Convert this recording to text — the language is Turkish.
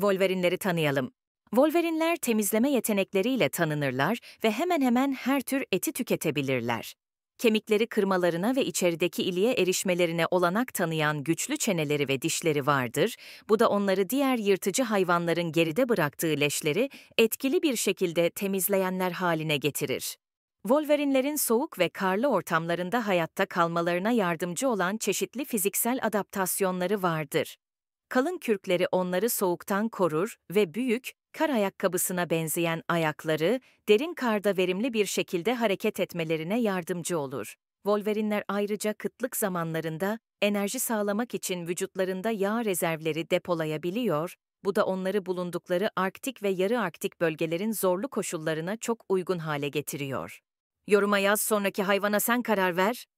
Wolverine'leri tanıyalım. Wolverine'ler temizleme yetenekleriyle tanınırlar ve hemen hemen her tür eti tüketebilirler. Kemikleri kırmalarına ve içerideki iliğe erişmelerine olanak tanıyan güçlü çeneleri ve dişleri vardır. Bu da onları diğer yırtıcı hayvanların geride bıraktığı leşleri etkili bir şekilde temizleyenler haline getirir. Wolverine'lerin soğuk ve karlı ortamlarında hayatta kalmalarına yardımcı olan çeşitli fiziksel adaptasyonları vardır. Kalın kürkleri onları soğuktan korur ve büyük, kar ayakkabısına benzeyen ayakları, derin karda verimli bir şekilde hareket etmelerine yardımcı olur. Wolverinler ayrıca kıtlık zamanlarında enerji sağlamak için vücutlarında yağ rezervleri depolayabiliyor, bu da onları bulundukları Arktik ve yarı Arktik bölgelerin zorlu koşullarına çok uygun hale getiriyor. Yoruma yaz sonraki hayvana sen karar ver.